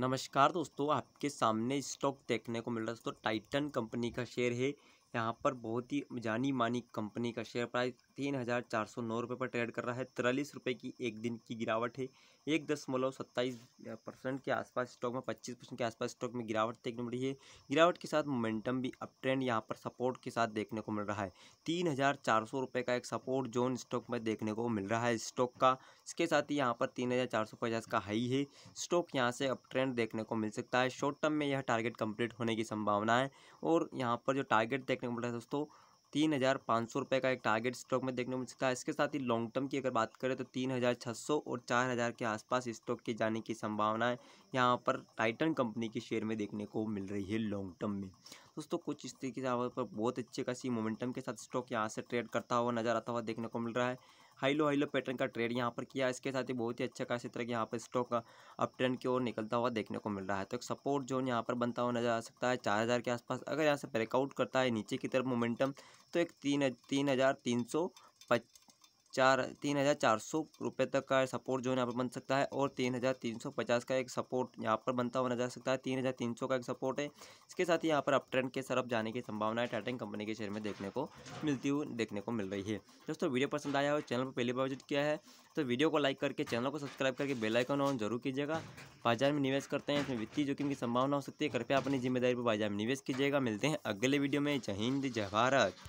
नमस्कार दोस्तों आपके सामने स्टॉक देखने को मिल रहा है दोस्तों टाइटन कंपनी का शेयर है यहाँ पर बहुत ही जानी मानी कंपनी का शेयर प्राइस तीन हज़ार चार सौ नौ रुपये पर ट्रेड कर रहा है तिरालीस रुपये की एक दिन की गिरावट है एक दशमलव सत्ताईस परसेंट के आसपास स्टॉक में पच्चीस परसेंट के आसपास स्टॉक में गिरावट देखने मिल रही है गिरावट के साथ मोमेंटम भी अप ट्रेंड यहाँ पर सपोर्ट के साथ देखने को मिल रहा है तीन हज़ार चार सौ रुपये का एक सपोर्ट जोन स्टॉक में देखने को मिल रहा है स्टॉक का इसके साथ ही यहाँ पर तीन हज़ार चार सौ पचास का हाई है स्टॉक यहाँ से अप ट्रेंड देखने को मिल सकता है शॉर्ट टर्म में यह टारगेट कंप्लीट होने की संभावना है और यहाँ पर जो टारगेट देख देखने को मिल रहा है दोस्तों तीन हज़ार पाँच सौ रुपये का एक टारगेट स्टॉक में देखने को मिल सकता है इसके साथ ही लॉन्ग टर्म की अगर बात करें तो तीन हज़ार छः सौ और चार हज़ार के आसपास स्टॉक के जाने की संभावना है यहाँ पर टाइटन कंपनी के शेयर में देखने को मिल रही है लॉन्ग टर्म में दोस्तों कुछ इस तरीके से पर बहुत अच्छे खासी मोमेंटम के साथ स्टॉक यहाँ से ट्रेड करता हुआ नज़र आता हुआ देखने को मिल रहा है high low high low pattern का ट्रेड यहाँ पर किया इसके साथ ही बहुत ही अच्छा खासी तरह यहाँ पर स्टॉक अप ट्रेंड की ओर निकलता हुआ देखने को मिल रहा है तो एक सपोर्ट जोन यहाँ पर बनता हुआ नजर आ सकता है चार हज़ार के आसपास अगर यहाँ से ब्रेकआउट करता है नीचे की तरफ मोमेंटम तो एक तीन तीन हज़ार तीन सौ पच चार तीन हज़ार चार सौ रुपये तक का सपोर्ट जो है यहाँ पर बन सकता है और तीन हज़ार तीन सौ पचास का एक सपोर्ट यहाँ पर बनता हुआ नजर सकता है तीन हज़ार तीन सौ का एक सपोर्ट है इसके साथ ही यहाँ पर अप ट्रेंड के तरफ जाने की संभावना है टाटा कंपनी के शेयर में देखने को मिलती हुई देखने को मिल रही है दोस्तों वीडियो पसंद आया हो चैनल पर पहली बार विजिट किया है तो वीडियो को लाइक करके चैनल को सब्सक्राइब करके बेलाइकन ऑन जरूर कीजिएगा बाजार में निवेश करते हैं इसमें वित्तीय जोखिम की संभावना हो सकती है कृपया अपनी जिम्मेदारी पर बाजार में निवेश कीजिएगा मिलते हैं अगले वीडियो में जय हिंद जय भारत